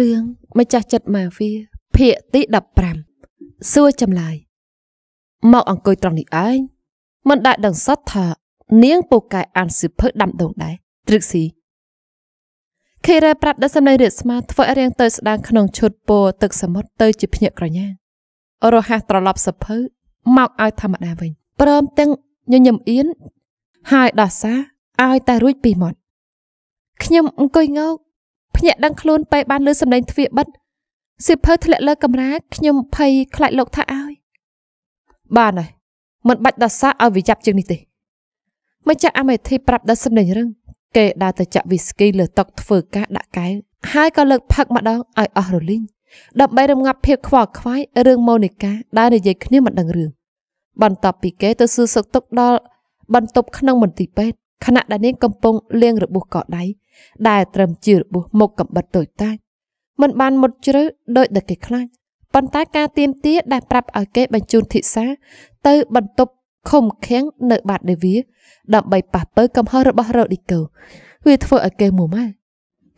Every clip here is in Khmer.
រឿងម្ចាស់ចិត្តម៉ាហ្វីភាគទី15សួរចម្លើយមកអង្គុយត្រង់នេះឯងមិនដែលដឹងសតថានាងពូកែអានសិភើដាំដងដែរទ្រឹកស៊ីខេរ៉ាប្រាប់ដល់សំឡេងរាជស្មាធ្វើឲ្យរៀងទៅស្ដាងក្នុងឈុតពោទឹកសមុទ្រទៅជាភ្ញាក់ក្រញារហ័សត្រឡប់សិភើមកឲ្យធម្មតាវិញព្រមទាំងញញឹមអៀនហើយដោះសាឲ្យតែរួចពីមាត់ខ្ញុំអង្គុយងោកភ្ញាក់ដឹងខ្លួនពេលបានលើសម្លេងទ្វារបិទសិភើធ្លាក់លើកំរាខ្ញុំភ័យខ្លាចលោកថាឲ្យបានហើយមិនបាច់ដសាឲ្យវាយ៉ាប់ជាងនេះទេ ម្ចាស់អាមេធីប្រាប់ដល់សម្លេងរឹងគេដើរទៅចាក់វីស្គីលើតុធ្វើការដាក់កែវហើយក៏លើកផឹកម្ដងឲ្យអស់រលីងដើម្បីរងាប់ភាពខ្វល់ខ្វាយរឿងម៉ូនីកាដែលនិយាយគ្នាមិនដឹងរឿងបន្ទាប់ពីគេ ទៅសួរសុខទុក្ខដល់បន្ទប់ក្នុងមន្ទីរពេទ្យខណៈដែលនាងកំពុងលាងរបួសកដៃដែលត្រឹមជារបួសមុខកំបិតតូចតាចមិនបានមុតជ្រៅដោយដែលគេខ្លាចប៉ុន្តែការទៀមទា ដែល ប្រាប់ឲ្យគេបញ្ជូនធីសា ទៅ បន្ទប់ឃុំឃាំងនៅ បាត់ដេវីដើម្បីប៉ះពើកំហុសរបស់រ៉ូឌីកូវាធ្វើឲ្យគេមួម៉ៅ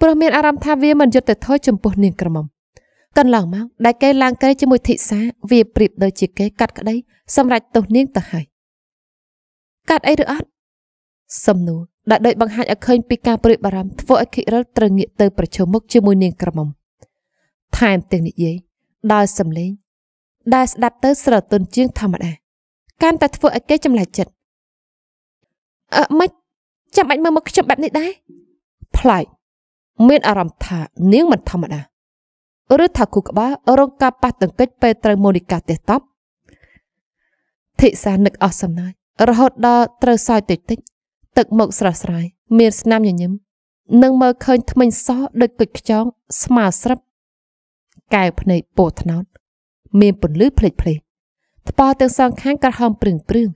ព្រោះមានអារម្មណ៍ថាវាមិនយុត្តិធម៌ចំពោះនាងក្រមុំកន្លងមកដែលគេឡើងក្រៃជាមួយធីសាវាប្រៀបដូចជាគេកាត់ក្តី សម្រាប់ទោសនាងទៅហើយកាត់អីឬអត់សំនួរដែលដូចបង្ហាញឲ្យឃើញពីការព្រួយបារម្ភធ្វើឲ្យខិរិលត្រូវងាកទៅប្រជុំមុខជាមួយនាងក្រមុំថែមទាំងនិយាយដោយសំឡេង ដែលស្ដាប់ទៅស្រទន់ជាងធម្មតាកាន់តែធ្វើឲ្យគេចម្លែកចិត្តអឺមិនចាំបាច់មើលមកខ្ញុំបែបនេះដែរប្លែកមានអារម្មណ៍ថានាងមិនធម្មតា ឬថាគូក្បាលរងការប៉ះទង្គិចពេលត្រូវម៉ូនីកាទេតប់ធីសានឹកអស់សំណាចរហូតដល់ត្រូវសើចតិចតិចទឹកមកស្រស់ស្រាយមានស្នាមញញឹមនិងមើលឃើញថ្មិញសោះដូចគុជខ្ចងស្មាស្រឹបកែវភ្នែកពោថ្នោតមានពន្លឺភ្លេចភ្លេចថ្ពាល់ទាំងសងខាងក្រហមព្រឿងព្រឿង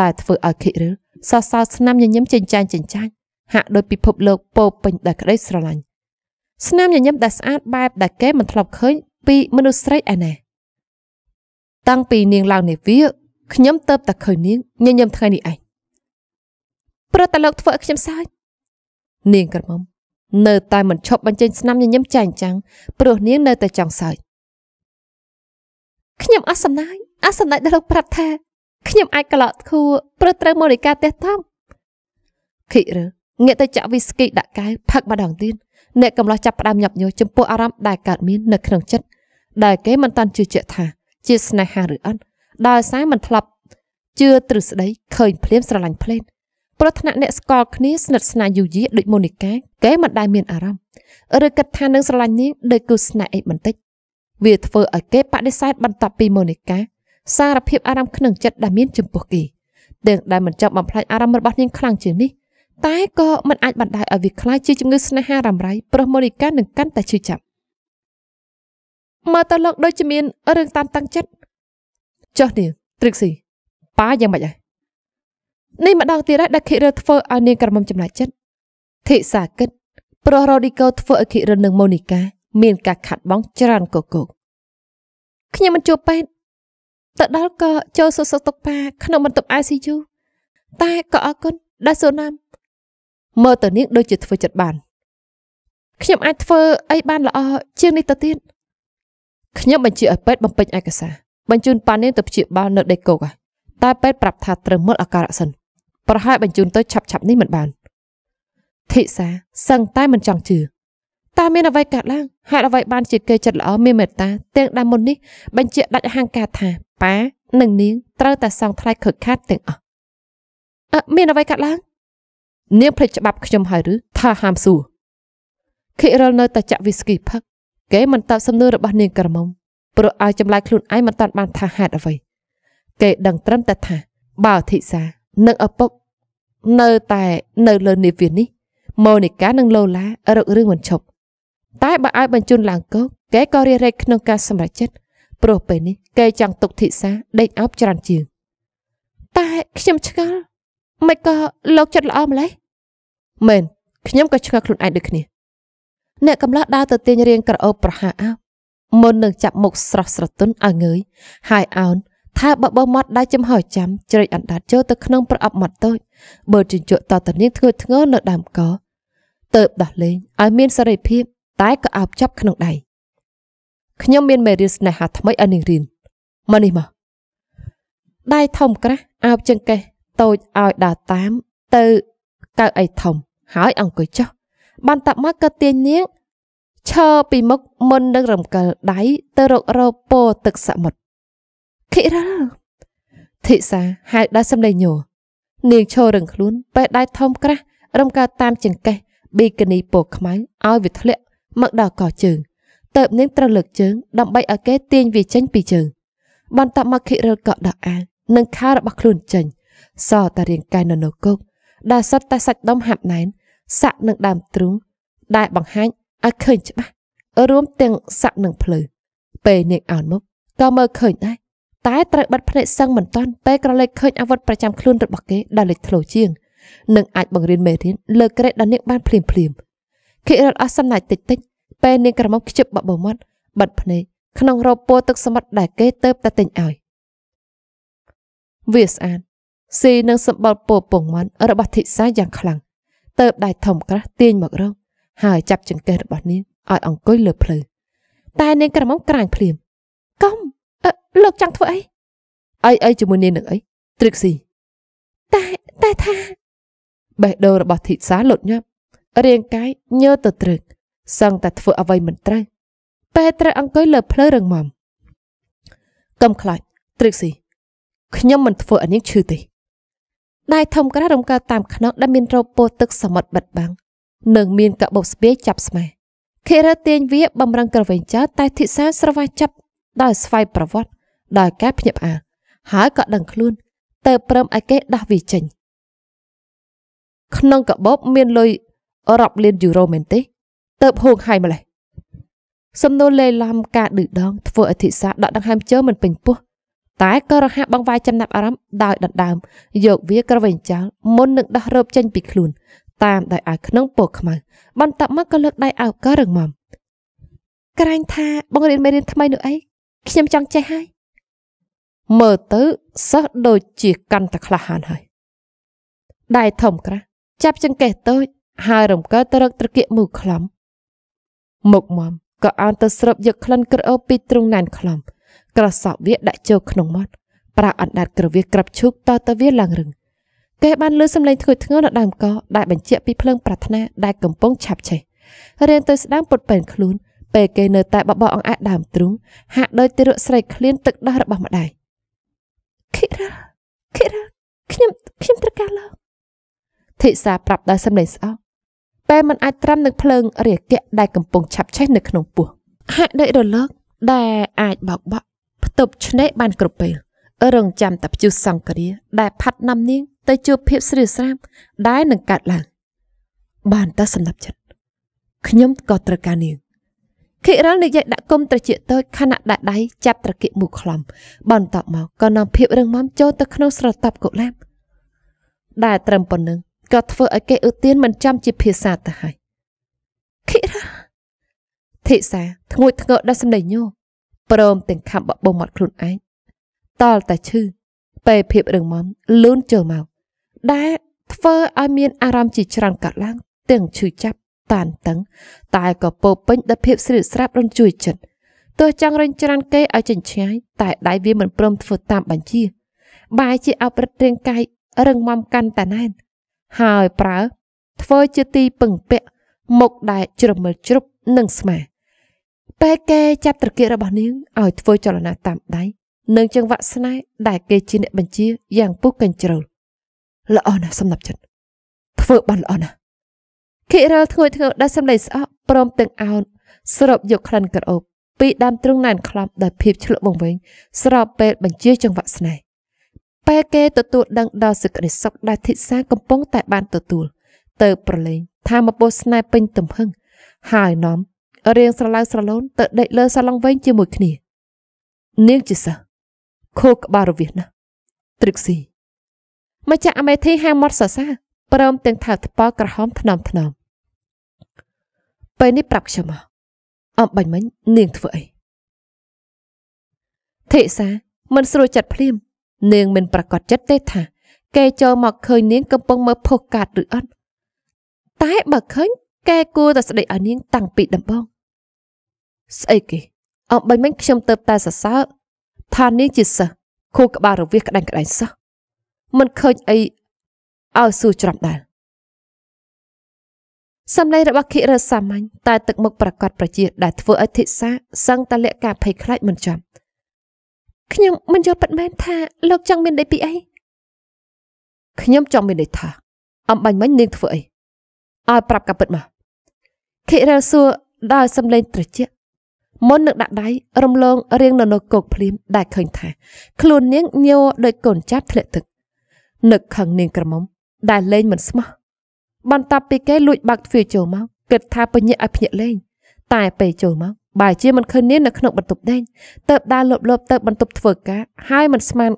ដែលធ្វើឲ្យខិរិលសរសើរស្នាមញញឹមចិញ្ចាញចិញ្ចាញហាក់ដូចពិភពលោកពោពេញដោយក្តីស្រឡាញ់ស្នាមញញឹមដែលស្អាតបែបដែលគេមិនធ្លាប់ឃើញពីមនុស្សស្រីឯណេះតាំងពីនាងឡើងនាវាខ្ញុំទៅតែឃើញនាងញញឹមថ្ងៃនេះឯងព្រោះតែលោកធ្វើឲ្យខ្ញុំសើចនាងក្រមុំនៅតែមិនឈប់បញ្ចេញស្នាមញញឹមចែងចាំងព្រោះនាងនៅតែចង់សើចខ្ញុំអស់សំណាយអស់សំណាយដល់លោកប្រាប់ថាខ្ញុំអាចក្លោតខួរព្រោះត្រូវមរិកាទេតាមខិរងាកទៅចាក់វីស្គីដាក់កែវផឹកម្ដងទៀតអ្នកកំឡោះចាប់ផ្ដើមញាប់ញយចំពោះអារម្មណ៍ដែលកើតមាននៅក្នុងចិត្តដែលគេមិនតាន់ជឿជាក់ថា ជាស្នេហាឬអត់ដោយសារមិនធ្លាប់ជឿទ្រឹស្ដីឃើញភ្លាមស្រឡាញ់ភ្លេនព្រោះថ្នាក់អ្នកស្គាល់គ្នាស្និទ្ធស្នាលយូរយារដូចមូនីកាគេមិនដែលមានអារម្មណ៍ឬគិតថានឹងស្រឡាញ់នាងដូចគូស្នេហ៍អីបន្តិចវាធ្វើឲ្យគេបដិសេធបន្ទាប់ពីមូនីកាសារភាពអារម្មណ៍ក្នុងចិត្តដែលមានចំពោះគេទាំងដែលមិនចង់បំផ្លាញអារម្មណ៍របស់នាងខ្លាំងជាងនេះតែក៏មិនអាចបណ្ដាលឲ្យវាខ្លាចជាជំងឺស្នេហារ៉ាំរ៉ៃព្រោះមូនីកានឹងកាន់តែឈឺចាប់មើលទៅលោកដូចជាមានរឿងតានតឹងចិត្តចុះនាងទ្រឹកស៊ីប៉ាយ៉ាងម៉េចដែរនេះម្ដងទៀតហើយដែលខិរិលធ្វើឲ្យនាងក្រមុំចំណាច់ចិត្តភិសាគិតប្រុសរ៉ូឌីកូធ្វើឲ្យខិរិលនិងម៉ូនីកា មានការខាត់បងច្រើនកកកខ្ញុំមិនជួបពេទ្យទៅដល់ក៏ចូលសុខសុខទុកប៉ាក្នុងបន្ទប់ ICU តែក៏អរគុណដែលសូណាមមើលទៅនាងដូចជាធ្វើចិត្តបានខ្ញុំអាចធ្វើអីបានល្អជាងនេះទៅទៀតខ្ញុំបញ្ជាឲ្យពេទ្យបំពេញឯកសារបញ្ជូនប៉ានាងទៅព្យាបាលនៅដីគោកតែពេទ្យប្រាប់ថាត្រូវមើលអាការៈសិនប្រហែលបញ្ជូនទៅឆាប់ឆាប់នេះមិនបានធីសាសឹងតែមិនចង់ជឿតើមានអ្វីកើតឡើងហេតុអ្វីបានជាគេចិត្តល្អមានមេត្តាទាំងដើមមុននេះបញ្ជាក់ដាច់ហាងការថាប៉ានិងនាងត្រូវតែសងថ្លៃខូចខាតទាំងអស់អឺមានអ្វីកើតឡើងនាងភ្លេចច្បាប់ ខ្ញុំហើយឬថាហាមសួរខិរលនៅតែចាក់វីស្គីផឹកគេមិនតបសំណួររបស់នាងក្រមុំព្រោះឲ្យចម្លើយខ្លួនឯងមិនតាន់បានថាហេតុអ្វី គេដឹងត្រឹមតែថាបើអធិសានិងឪពុកនៅតែនៅលើនាវានេះម៉ូនីកានិងឡូឡា រករឿងមិនឈប់តែបើឲ្យបញ្ជូនឡើងគោកគេក៏រារែកក្នុងការសម្រេចចិត្តព្រោះពេលនេះគេចង់ទុកធីសាដេកអោបច្រើនជាងតែខ្ញុំឆ្ងល់មិនក៏លោកចិត្តល្អម្ល៉េះមែនខ្ញុំក៏ឆ្ងល់ខ្លួនឯងដូចគ្នាអ្នកកំឡោះដើរទៅទាញរៀងក្រអូបប្រហាអោបមុននឹងចាប់មុខស្រស់ស្រទន់ឲ្យងើយហើយអោនថាបើបោះមាត់ដៃចំហុយចាំជ្រែកអណ្ដាតចូលទៅក្នុងប្រអប់មាត់តូចបើជញ្ជក់តតនាងធ្ងន់ធ្ងរនៅដើមកទៅបដោះលែងឲ្យមានសេរីភាពតែក៏អោបចាប់ក្នុងដៃខ្ញុំមានមេរៀនស្នេហាថ្មីឲ្យនាងរៀនមកនេះមកដៃធំក្រាស់អោបចង្កេះតូចឲ្យដើរតាមទៅកៅអីធំហើយអង្គុយចុះ បានតាប់មកក៏ទាញនាងឈរពីមុខមុននឹងរំកិលដៃទៅរករោពោទឹកសមុទ្រខិរលធីសាហៅដល់សំឡេងញ័រនាងឈររឹងខ្លួនបែដៃធំក្រាស់រំកើតាមចង្កេះប៊ីកានីពណ៌ខ្មៅឲ្យវាធ្លាក់មកដល់កជើងតើបនាងត្រូវលើកជើង ដើម្បីឲ្យគេទាញវាចេញពីជើង បន្តមកខិរលក៏ដកអានឹងខោរបស់ខ្លួនចេញសតារាងកាយននោគកដែលសុទ្ធតែសាច់ដុំហាប់ណែនសាក់នឹងដើមទ្រូងដែលបង្ហាញឲ្យឃើញច្បាស់រួមទាំងសាក់នឹងភ្លឺពេលនាងអោនមុខក៏មើលឃើញដែរតែត្រូវបិទភ្នែកសឹងមិនទាន់ពេលក្រឡេកឃើញអាវុធប្រចាំខ្លួនរបស់គេដែលលេចធ្លោជាងនិងអាចបង្រៀនមេរៀនលើក្រេតដល់នាងបានភ្លាមភ្លាមខិរលអស់សំណាច់តិចតិចពេលនាងក្រមុំខ្ជិបបបោមាត់បិទភ្នែកក្នុងរោពោទឹកសមុទ្រដែលគេទៅតែទិញឲ្យវាស្អាតស៊ីនឹងសម្បល់ពោពងមាត់របស់ធីសាយ៉ាងខ្លាំងទៅដៃធំក្រាស់ទាញមករងហើយចាប់ចង្កេះរបស់នាងឲ្យអង្គុយលើភ្លៅតែនាងក្រមុំក្រាញភ្លាមកុំលោកចង់ធ្វើអីអីអីជាមួយនាងនឹងអីត្រិកស៊ីតែតែថាបេះដូងរបស់ធីសាលុតញាប់រាងកាយញើទៅត្រឹកសឹងតែធ្វើអ្វីមិនត្រូវពេលត្រូវអង្គុយលើផ្លូវរឹងមាំកុំខ្លាចត្រិកស៊ីខ្ញុំមិនធ្វើអានាងឈឺទេដៃធំក្រាស់រំកើតាមខ្នងដែលមានរោបពោទឹកសមុទ្របិទបាំងនិងមានកបោកស្ពាយចាប់ស្មាខេរ៉ាទាញវាបំរឹងក្រវែងចោលតែធីសាស្រវាចាប់ដោយស្វ័យប្រវត្តិដោយការ ភ្ញាក់ផ្អើលហើយក៏ដឹងខ្លួនទៅព្រមឲ្យគេដោះវាចេញក្នុងកាបូបមានលុយរាប់លានយូរ៉ូមែនទេទៅហូងហើយម្លេះសំណួរលេឡំការឌឺដងធ្វើអធិសាដកដង្ហើមជើមិនពេញពោះ តែក៏រហ័សបងវាយចំណាប់អារម្មណ៍ដោយដណ្ដើមយកវាក្រវែងចោលមុននឹងដោះរោបចេញពីខ្លួន តាមដោយឲ្យក្នុងពោខ្មៅបន្ទាប់មកក៏លើកដៃអោបក៏រឹងមាំក្រែងថាបងរៀនមេរៀនថ្មីនោះអីខ្ញុំចង់ចេះហើយមើលទៅសិស្សដូចជាកាន់តែក្លាហានហើយដៃធំក្រាស់ចាប់ចង្កេះតូចហើយរំកិលទៅរកត្រគាកមូលខ្លំមុខមមក៏អន់ទៅស្រូបយកក្លិនក្រអូបពីទ្រុងណែនខ្លំក្រសក់វាដាក់ចូលក្នុងមាត់ប្រាអណ្ដាតក្រវាក្រាប់ឈូកតទៅវាឡើងរឹងកេះបានលឺសំឡេងធ្ងន់ធ្ងរនៅដើមកដែលបញ្ជាក់ពីភ្លើងប្រាថ្នាដែលកំពុងឆាប់ឆេះរៀនទៅស្ដាំពុតពេនខ្លួនពេលគេនៅតែបបោអង្អែដើមទ្រូងហាក់ដូចទារកស្រីឃ្លានទឹកដោះរបស់ម្ដាយខិរាខិរាខ្ញុំខ្ញុំត្រូវការឡើងធីសាប្រាប់ដោយសំឡេងស្អប់ពេលมันអាចត្រាំនឹងភ្លើងរាគៈដែលកំពុងឆាប់ឆេះនៅក្នុងពោះហាក់ដូចរលកដែលអាចបោកបក់ផ្ទប់ឆ្នេរបានគ្រប់ពេលរងចាំតែព្យុះសង្គ្រា ដែលផាត់ណាំនាង ទៅជួបភាពស្រីស្រាប់ដែលនឹងកើតឡើងបានតែសម្រាប់ចិត្តខ្ញុំក៏ត្រូវការនាងខិរលនិយាយដាក់គុំត្រចៀកតូចខណៈដាក់ដៃចាប់ត្រគៀកមូលខ្លំបន្ទាប់មកក៏នាំភាពរឹងមាំចូលទៅក្នុងស្រទាប់កុលាបដែលត្រឹមប៉ុណ្្នឹងក៏ធ្វើឲ្យគេឧទានមិនចាំជាភាសាទៅហើយខិរធីសាធ្ងួយធ្ងរដល់សម្ដីញោព្រមទាំងខំបបោមាត់ខ្លួនឯងតល់តែឈឺពេលភាពរឹងមាំលូនចូលមកដែលធ្វើឲ្យមាន អារម្មណ៍ជាច្រើនកាត់ឡើងទាំងឈឺចាប់តានតឹងតែក៏ពោពេញដោយភាពស្រីស្រាប់រន់ជួយចិត្តទោះចង់រញច្រានគេឲ្យចិញ្ចាយតែដៃវាមិនព្រមធ្វើតាមបញ្ជាបាយជាអបរិទ្ធរាងកាយរឹងមាំកាន់តែណែន ហើយប្រើធ្វើជាទីពឹងពាក់មុខដែលជ្រមិលជ្រប់និងស្មាពេលគេចាប់ត្រគាករបស់នាងឲ្យធ្វើចលនាតាមដៃនឹងចង្វាក់ស្នេហ៍ដែលគេជាអ្នកបញ្ជាយ៉ាងពុះកញ្ជ្រោលល្អណាស់សំណាប់ចិត្តធ្វើបានល្អណាស់ខិរលធ្ងួយធ្ងរដោយសម្លេងស្អកព្រមទាំងអោនស្រូបយកក្លិនក្រអូបពីដើមទ្រូងណែនខ្លាប់ដោយភាពឆ្លក់បង្វែងស្របពេលបញ្ជាចង្វាក់ស្នេហ៍ពេលគេទទួលដឹងដល់សេចក្តីសុខដែលធីសាកំពុង តែបានទទួលទៅប្រលែងថាមពោស្នេហ៍ពេញទំហឹងហើយនាំរៀងស្រឡៅស្រលូន ទៅដេកលើសាឡុងវែងជាមួយគ្នានាងជាសិស្សខូក្បាលរវាសណាស់ទ្រិកស៊ីម្ចាស់អមេធីហាមាត់សរសើរព្រមទាំងថើបថ្ពាល់ក្រហមថ្នមថ្នមពេលនេះប្រាប់ខ្ញុំមកអំបាញ់មិញនាងធ្វើអីថេសាមិនស្រួលចិត្តភ្លាមនាងមិនប្រកាសចិត្តទេថាគេចូលមក ឃើញនាងកំពុងមើលផុសកាតឬអត់តែបើឃើញគេគួរតែស្ដីឲ្យនាងតាំងពីដំបូងស្អីគេ អំបាញ់មិញ ខ្ញុំទៅតែសរសើរថានាងជាសិស្សខួរក្បាលរវាសក្តែងក្តែងសោះមិនឃើញអីឲ្យស៊ូច្រំដែរសម្លេងរបស់ខិរើសាមញ្ញតែ ទឹកមុខប្រកាសប្រជាដែលធ្វើឲ្យធិសាសឹងតែលាក់ការភ័យខ្លាចមិនចាំខ្ញុំមិនយល់ពិតមែនថាលោកចង់មានដេកពីអីខ្ញុំចង់មានដេកថាអំបញ្ញមិញនាងធ្វើអីឲ្យប្រាប់ការពិតមកខិរើសួរដោយសម្លេងត្រជាក់មុននឹងដាក់ដៃរំលងរៀងនៅនៅគោកភ្លាមដែលឃើញថាខ្លួននាងញ័រដោយកូនចាប់ធ្លាក់ទឹកនឹកខឹងនាងក្រមុំដែលលេងមិនស្មោះបន្ទាប់ពីគេលួចបាក់ទ្វារចូលមកគិតថាពញាក់ឲ្យភ្ញាក់លេងតែពេលចូលមកបើជាមិនឃើញនាងនៅក្នុងបន្ទប់ដេញទៅដើរលបលបទៅ បន្ទប់ធ្វើការហើយមិនស្មាន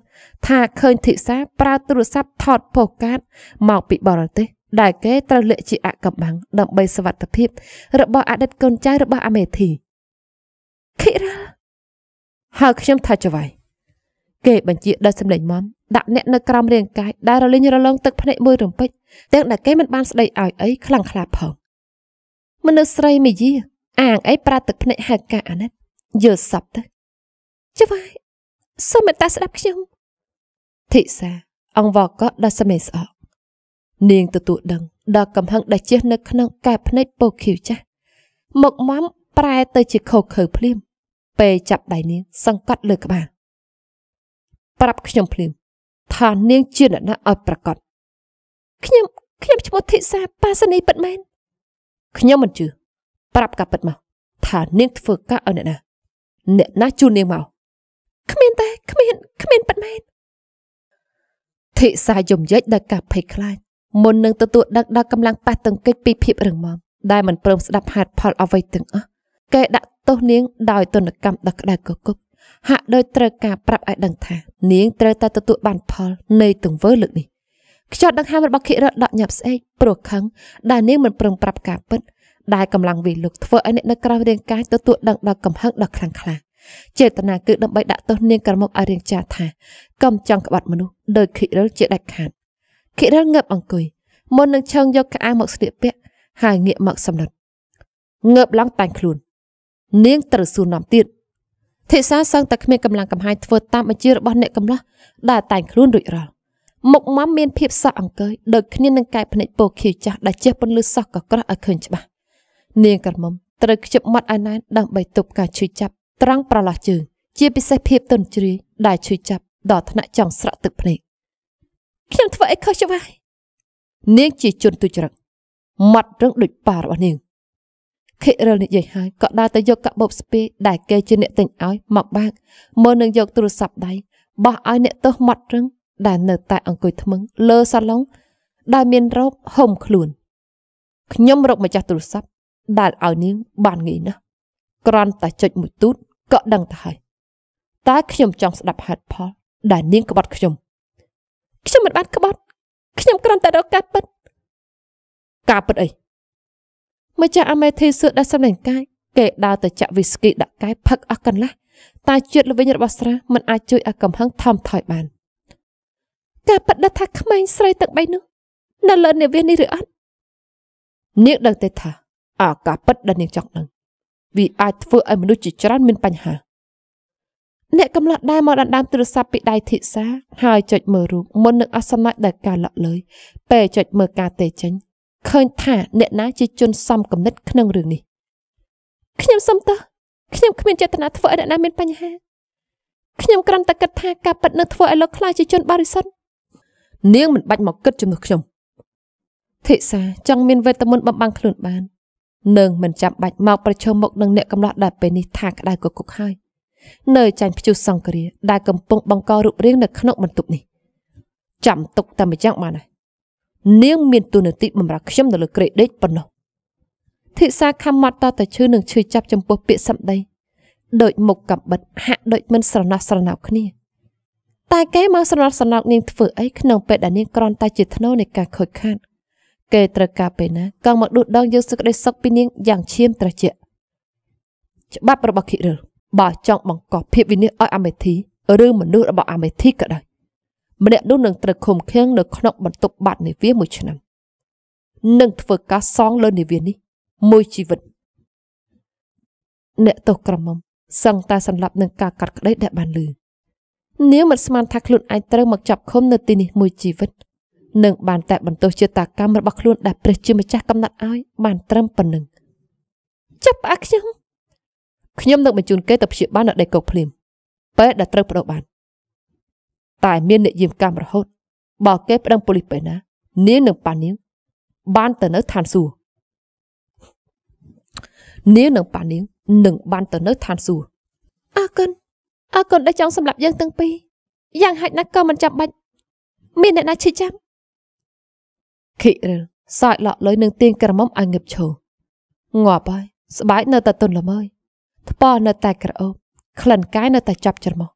ថាឃើញធីសាប្រើទូរស័ព្ទថតផូកាតមកពីបរទេស ដែលគេត្រូវលាក់ជាអកំបាំងដើម្បីសវត្ថភាពរបស់អតីតកូនចៅរបស់អាមេធីខិរ៉ាហើយខ្ញុំថាចវៃគេបញ្ជាដល់សម្លេងមមដាក់អ្នកនៅក្រោមរាងកាយដែលរលិញរលងទឹកភ្នែកមួយរំពេចទាំងដែលគេមិនបានស្ដីឲ្យអីខ្លាំងខ្លាផង មនុស្សស្រីមីយា អាងអីប្រាទឹកភ្នែកហៅការអាណិតយល់សពទៅចុះហើយសូមមេត្តាស្ដាប់ខ្ញុំធីសាអង្វរកដល់សមេស្អកនាងទទួលដឹងដល់កំហឹងដែលជះនៅក្នុងកែភ្នែកពោខៀវចាស់មុខមំប្រែទៅជាខោខើភ្លាម ពេលចាប់ដៃនាងសង្កត់លើក្បាលប្រាប់ខ្ញុំភ្លាមថានាងជាអ្នកណាឲ្យប្រកបខ្ញុំខ្ញុំឈ្មោះធីសាប៉ាសនីពិតមែនខ្ញុំមិនជឿប្រាប់ការពិតមកថានាងធ្វើការឲ្យអ្នកណា អ្នកណាជួលនាងមកគ្មានតែគ្មានគ្មានពិតមែនធីសាយំយិចដោយការភ័យខ្លាចមុននឹងទទួលដឹកដល់កម្លាំងប៉ះទង្គិចពីភាពរឹងមាំដែលមិនព្រមស្ដាប់ហេតុផលអ្វីទាំងអស់គេដាក់ទោសនាងដោយទណ្ឌកម្មដល់ក្តៅគគុកហាក់ដូចត្រូវការប្រាប់ឲ្យដឹងថានាងត្រូវតែទទួលបានផលនៃទង្វើលើកនេះខ្យល់ដង្ហើមរបស់ខិរៈដកញាប់ស្អែកព្រោះខឹងដែលនាងមិនព្រមប្រាប់ការពិតដែលកម្លាំងវាលុកធ្វើឲ្យអ្នកនៅក្រៅរាងកាយទទួលដឹងដល់កំហឹងដ៏ខ្លាំងក្លាចេតនាគឺដើម្បីដាក់ទោសនាងក្រមុកឲ្យរាងចាថាកុំចង់ក្បត់មនុស្សដោយខិរិលជាដាច់ខាតខិរិលងើបអង្គុយមុននឹងឈើងយកក្អាមមកស្លៀកពាក់ហើយងាកមកសំណត់ងើបឡើងតែងខ្លួន នាងត្រូវសួរនាំទៀតធីសាសឹងតែគ្មានកម្លាំងកំហាយធ្វើតាមបញ្ជារបស់អ្នកកំឡោះដែលតែងខ្លួនរួចរាល់មុខម៉ាំមានភាពសក់អង្គើយដូចគ្នានឹងកែភ្នែកពោខៀវចាស់ដែលចេះពន្លឺសោះក៏ក្រោះឲ្យឃើញច្បាស់នាងក្រមុំត្រូវខ្ជិបមាត់ឲ្យណែនដើម្បីទប់ការឈឺចាប់ត្រង់ប្រឡោះជើងជាពិសេសភាពទន់ជ្រាយដែលឈឺចាប់ ដល់ថ្នាក់ចង់ស្រក់ទឹកភ្នែកខ្ញុំធ្វើអីខុសច្បាស់នាងជាជនទុច្ចរិតមាត់រឹងដូចប៉ារបស់នាងខិរិលនិយាយហើយក៏ដើរទៅយកកាបូបស្ពាយដែលគេជាអ្នកទិញឲ្យមកបាក់មើលនឹងយកទូរស័ព្ទដៃបោះឲ្យអ្នកទោសមាត់រឹងដែលនៅតែអង្គុយថ្មឹងលើសាឡុងដែលមានរោបហុំខ្លួនខ្ញុំរកម្ចាស់ទូរស័ព្ទដែលឲ្យនាង បានងាយណាស់ក្រាន់តែចុចមួយទូតក៏ដឹងទៅហើយតែ ខ្ញុំចង់ស្ដាប់ហេតុផលដែលនាងក្បត់ ខ្ញុំខ្ញុំមិនបានក្បត់ខ្ញុំគ្រាន់តែរកការពិតការពិតអីម្ចាស់អាមេធីសួរដល់សំឡេងកាយគេដើរទៅចាក់វីស្គីដាក់កាយផឹកអស់កន្លះតែជាតិល្វីងរបស់ស្រាមិនអាចជួយឲ្យកំហឹងថមថយបានការប៉ັດដថាក្មេងស្រីទឹកបីនោះនៅលើនាវានេះឬអត់នាងដឹងទេថាអាការប៉ັດដែលនាងចង់នឹងវាអាចធ្វើឲ្យមនុស្សជាច្រើនមានបញ្ហា អ្នកកំឡោះដែរមកដណ្ដើមទូរស័ព្ទពីដៃធីសាហើយចុចមើលរូបមុននឹងអសន័យដែលការលក់លុយពេលចុចមើលការទេចេញឃើញថាអ្នកណាជាជនសំគំនិតក្នុងរឿងនេះខ្ញុំសុំទោសខ្ញុំគ្មានចេតនាធ្វើឲ្យអ្នកណាមានបញ្ហាខ្ញុំគ្រាន់តែគិតថាការប៉ັດនឹងធ្វើឲ្យលោកខ្លាចជាជនបរិសុទ្ធនាងមិនបាច់មកគិតជំនួសខ្ញុំភិសាចង់មានវេទមន្តបំបាំងខ្លួនបាននឹងមិនចាំបាច់មកប្រឈមមុខនឹងអ្នកកំឡោះដែលពេលនេះថាក្តៅកគុកហើយនៅចាញ់ព្យុះសង្គ្រា ដែលកំពុងបង្ករូបរាង នៅក្នុងបន្ទប់នេះចាំទុកតែម្យ៉ាងបានហើយនាងមានទូនាទីបម្រើខ្ញុំនៅលើក្រេដេកប៉ុណ្ណោះធីសាខំមាត់តតែឈឺនឹងឈឺចាប់ចំពោះពាក្យសម្ដីដូចមុខកំបិតហាក់ដូចមិនស្រណោះស្រណោកគ្នាតែគេមកស្រណោះស្រណោកនាងធ្វើអីក្នុងពេលដែលនាងក្រន់តែជាធ្នូនៃការខូចខាតគេត្រូវការពេលណាកងមកដួតដងយើងសឹកដូចសឹកពីនាងយ៉ាងឈាមត្រជាក់ច្បាប់របស់គិរិលបើចង់បង្កប់ភាពវិនិច្ឆ័យឲ្យអាមេធីឬមនុស្សរបស់អាមេធីក៏ដោយម្នាក់នោះនឹងត្រូវឃុំឃាំងនៅក្នុងបន្ទុកបាត់នាវាមួយឆ្នាំនឹងធ្វើការសងលើនាវានេះមួយជីវិតអ្នកទោសក្រមុំសឹងតែសន្លប់នឹងការកាត់ក្តីដែលបានលឺនាងមិនស្មានថាខ្លួនឯងត្រូវមកចាប់ឃុំនៅទីនេះមួយជីវិតនឹងបានតែបន្ទោសជាតាកម្មរបស់ខ្លួនដែលព្រះជាម្ចាស់កំណត់ឲ្យបានត្រឹមប៉ុណ្្នឹងចាប់ផ្អើខ្ញុំខ្ញុំនឹងបញ្ជូនគេទៅព្យាបាលនៅដីកោកភ្លាមពេលដែលត្រូវបដូរបានតែមានអ្នកយាមកាមរហូតបើគេប្តឹងប៉ូលីសពេលណានាងនឹងប៉ានាង បានទៅនៅឋានសួគ៌នាងនឹងប៉ានាងនឹងបានទៅនៅឋានសួគ៌អរគុណអរគុណដែលចង់សម្រាប់យើងទាំងពីរយ៉ាងហោចណាស់ក៏មិនចាំបាច់មានអ្នកណាឈឺចាំខិរិលសើចលក់លុយនឹងទៀងក្រមុំឲ្យងឹបឈោងាប់ហើយស្បែកនៅតែទន់ល្មើយថ្ពាល់នៅតែក្រអូបក្លិនកាយ នៅតែចាប់ច្រមុះ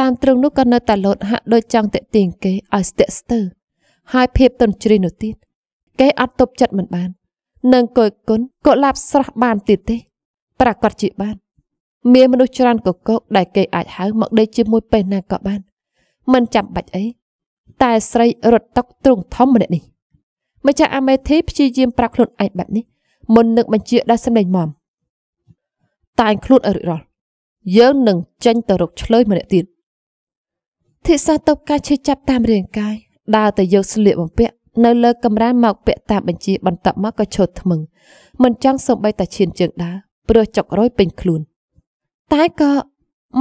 ដើមទ្រូងនោះក៏នៅតែលោតហាក់ដូចចង់តាក់ទាញគេឲ្យស្ទាក់ស្ទើរហើយភាពទន់ជ្រាយនោះទៀតគេអត់ទប់ចិត្តមិនបាននឹងកុយគុណក៏ឡាប់ស្រស់បានទៀតទេ ប្រកាសជាបានមានមនុស្សច្រើនកកកដែលគេអាចហៅមកដេកជាមួយពេលណាក៏បានមិនចាំបាច់អីតែស្រីរត់តុកទ្រូងធំម្នាក់នេះម្ចាស់អាមេធីព្យាយាមប្រាប់ខ្លួនឯងបែបនេះ មុននឹងបញ្ជាដល់សម្លេងមមតែងខ្លួនឲ្យរួចរាល់យើងនឹងចេញទៅរកឆ្លើយម្នាក់ទៀតធីសាតបការឈឺចាប់តាមរាងកាយដើរទៅយកស្លៀកបំពាក់នៅលើកម្រាលមកពាក់តាមបញ្ជាបន្តមកក៏ឈុតថ្មឹងមិនចង់សូម្បីតែឈានជើងដើរព្រោះចុករយពេញខ្លួន តែក៏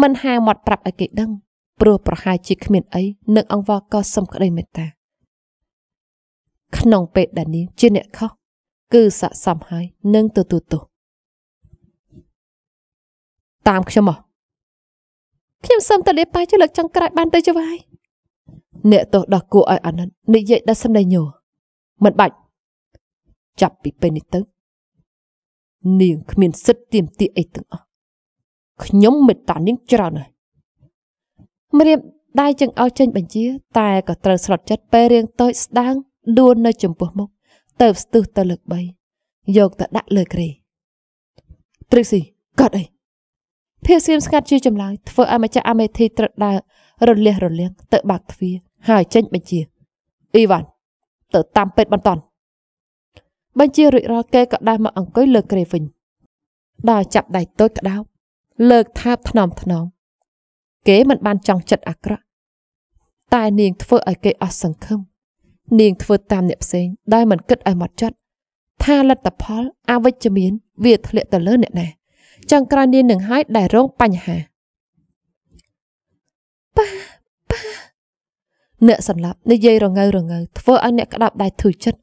មិនហាមាត់ប្រាប់ឲ្យគេដឹងព្រោះប្រហែលជាគ្មានអីនឹងអង្វរក៏សុំក្តីមេត្តាក្នុងពេលដែលនាងជាអ្នកខុសគឺស័កសមហើយនឹងទទួលទោសតាមខ្ញុំមកខ្ញុំសូមតលាបាយចលឹកចុងក្រោយបានទៅចុះហើយអ្នកទោសដោះគួរឲ្យអាណិតនិយាយដល់សំដីញោមិនបាច់ចាប់ពីពេលនេះទៅនាងគ្មានសិទ្ធិទាមទារអីទាំងអស់ខ្ញុំមេត្តានាងច្រើនហើយម្រាមដៃចឹងឲ្យចេញ បញ្ជាតែក៏ត្រូវស្លុតចិត្តពេលរៀងតូចស្ដាង ដួលនៅ ចំពោះមុខទៅស្ទុះទៅលើក3យកទៅដាក់លើគ្រេទ្រឹកស៊ីកាត់អីភាពស្ងៀមស្ងាត់ជាចម្លើយធ្វើឲ្យម្ចាស់អាមេធីត្រឹកដើររលះរលៀងទៅបាក់ទ្វារហើយចេញបញ្ជាអ៊ីវ៉ាន់ទៅតាមពេទ្យបន្តបញ្ជារួចរាល់គេក៏ដើរមកអង្គុយលើគ្រេវិញដល់ចាប់ដៃតូចក្តោបលើកថាបថ្នមថ្នមគេមិនបានចង់ចិត្តអាក្រក់តែនាងធ្វើឲ្យគេអស់សង្ឃឹមនាងធ្វើតាមអ្នកផ្សេងដែលមិនគិតឲ្យម៉ត់ចត់ថាលទ្ធផលអវិជ្ជមានវាធ្លាក់ទៅលើអ្នកណាចឹងក្រោយនាងនឹងហើយដែលរងបញ្ហាប៉ាប៉ាអ្នកសន្លប់និយាយរងើរងើធ្វើឲ្យអ្នកក្តាប់ដៃធុយចិត្ត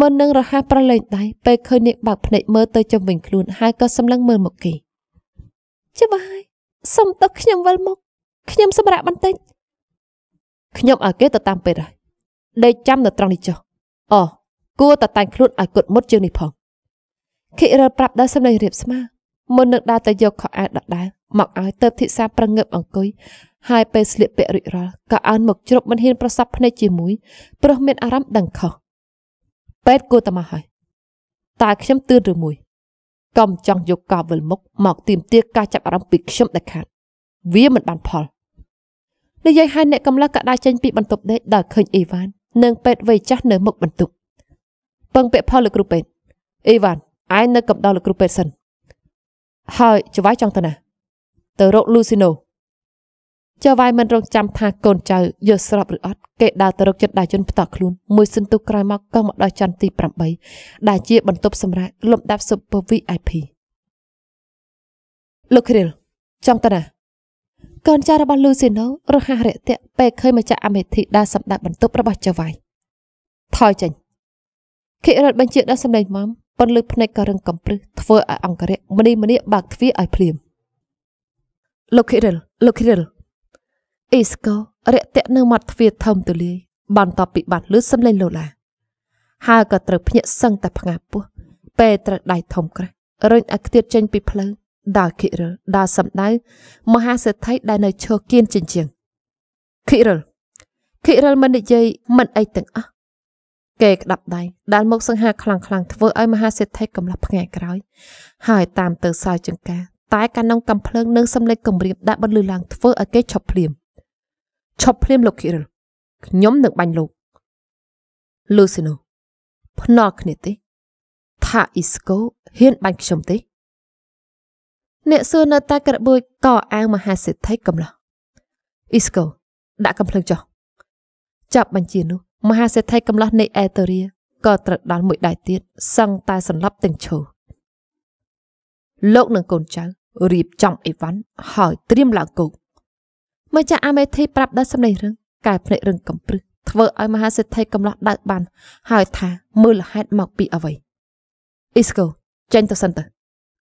មិននឹងរហ័សប្រឡែងដៃពេលឃើញនាងបើកភ្នែកមើលទៅចំវិញខ្លួនហើយក៏សម្លឹងមើលមកគេច្បាស់សុំទៅខ្ញុំវិលមក ខ្ញុំសម្រាប់បន្តិចខ្ញុំឲ្យគេទៅតាមពេលហើយដេកចាំនៅត្រង់នេះចុះអូគួរតែតែងខ្លួនឲ្យគត់មុតជាងនេះផងខិរប្រាប់ដល់សម្លេងរៀបស្មារមុននឹងដើរទៅយកខោអាវដដែលមកឲ្យទៅភិសាប្រងើបអង្គុយហើយពេលស្លៀកពាក់រួចរាល់ក៏អើនមកជ្រប់មិនហ៊ានប្រសពភ្នែកជាមួយព្រោះមានអារម្មណ៍ដឹងខុសពេទ្យគួរតែមកហើយតើខ្ញុំទឿនឬមួយកុំចង់យកកោវិលមុខមកទាមទារការចាប់អារម្មណ៍ពីខ្ញុំដាច់ខាតវាមិនបានផលនិយាយហើយអ្នកកំឡះក៏ដើរចេញពីបន្ទប់ដេកដោយឃើញអ៊ីវ៉ាន់និងពេទ្យវ័យចាស់នៅមុខបន្ទប់ពឹងពាក់ផលលោកគ្រូពេទ្យអ៊ីវ៉ាន់ឯងនៅកំដៅលោកគ្រូពេទ្យសិនហើយចៅវាយចង់ទៅណា ទៅរកលូស៊ីណូចៅវាយមិនរងចាំថាកូនចៅយល់ស្របឬអត់គេដើរទៅរកចិត្តដៃជនផ្ទាល់ខ្លួនមួយសន្ទុះក្រោយមកក៏មកដល់ចន្ទទី8ដែលជា បន្ទប់សម្រាប់លំដាប់ Super VIP លោកគ្រិលចង់ទៅណាកូនចៅរបស់លូស៊ីណូរហ័សរាក់ទាក់ពេលឃើញម្ចាស់អមេធីដើរសម្ដាប់បន្ទប់របស់ចៅវាយថយចេញខិរិលបញ្ជាដល់សម្លេងម៉មប៉ុនលើភ្នែកក៏រឹងកំព្រឹសធ្វើឲ្យអង្គរៈម្នីម្នាក់បើកទ្វារឲ្យភ្លាមលោកខេរលលោកខេរលអេសកោរយៈតនៅមាត់ទ្វារធំទូលាយបានតបពីបាត់លឺសំឡេងលោឡាហើយក៏ត្រូវភ្ញាក់សឹងតែផ្ងាពោះពេលត្រូវដៃធំក្រាស់រញឲ្យខ្ទាតចេញ ពីផ្លូវដើរខិរលដើរសំដៅមហាសេដ្ឋីដែលនៅឈរគៀនជាជាងខិរលខិរលមិននិយាយមិនអីទាំងអស់គេក្តាប់ដៃដាល់មុខសង្ហាខ្លាំងខ្លាំងធ្វើឲ្យមហាសេដ្ឋីកំឡោះផ្ងែកក្រោយហើយតាមទៅសោយចង្ការតែកានុងកំភ្លើងនឹងសំលេចគំរាមដាក់បន្លឺឡើងធ្វើឲ្យគេឈប់ភ្លាមឈប់ភ្លាមលោកគិរិលខ្ញុំនឹងបាញ់លោកលូស៊ីណូភ្នាល់គ្នាទេថាអ៊ីស្កូហ៊ានបាញ់ខ្ញុំទេអ្នកសួរនៅតែក្របួយកអាវមហាសេដ្ឋីកំឡោះអ៊ីស្កូដាក់កំភ្លើងចុះចាប់បញ្ជានោះមហាសេដ្ឋីកំឡោះនៃអេតូរីក៏ត្រូវដល់មួយដៃទៀតសឹងតែសន្លប់ទាំងឈូលោកនិងកូនចៅរៀបចំអីវ៉ាន់ហើយត្រៀមឡើងគោកមើលចាអាមេធីប្រាប់ដល់សម្លេងរឹងកែភ្នែករឹងកំព្រឹសធ្វើឲ្យមហាសេដ្ឋីកំឡោះដើកបាន ហើយ ថាមើលលហេតមកពីអ្វីអ៊ីស្កូចេញទៅសិនទៅ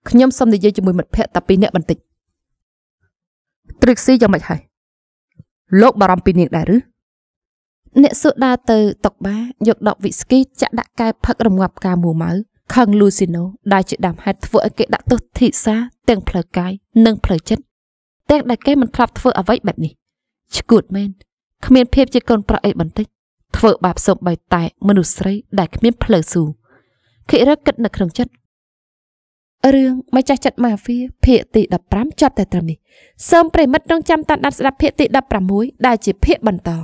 ខ្ញុំសុំនិយាយជាមួយមិត្តភ័ក្តិតាពីរនាក់បន្តិចទ្រឹកស៊ីយ៉ាងម៉េចហើយលោកបារម្ភពីនាងដែរឬអ្នកសួរដើរទៅតុកបា យកដបវីស្គីចាក់ដាក់កែផឹករងាប់ការមួម៉ៅខឹងលូស៊ីណូដែលជាដើមហេតុធ្វើឲ្យគេដាក់ទោសធីសាទាំងផ្លូវកាយនិងផ្លូវចិត្តទាំងដែលគេមិនធ្លាប់ធ្វើ អ្វីបែបនេះឈួតមែនគ្មានភាពជាកូនប្រុសអីបន្តិច ធ្វើបាបសូម្បីតែ មនុស្សស្រី ដែលគ្មានផ្លូវស៊ូខិរៈគិតនៅក្នុងចិត្តរឿងម្ចាស់ចិត្តម៉ាហ្វៀភាគទី15ចប់តែត្រឹមនេះសូមប្រិមិត្តរងចាំតាមដានស្ដាប់ភាគទី16ដែលជាភាគបន្ត។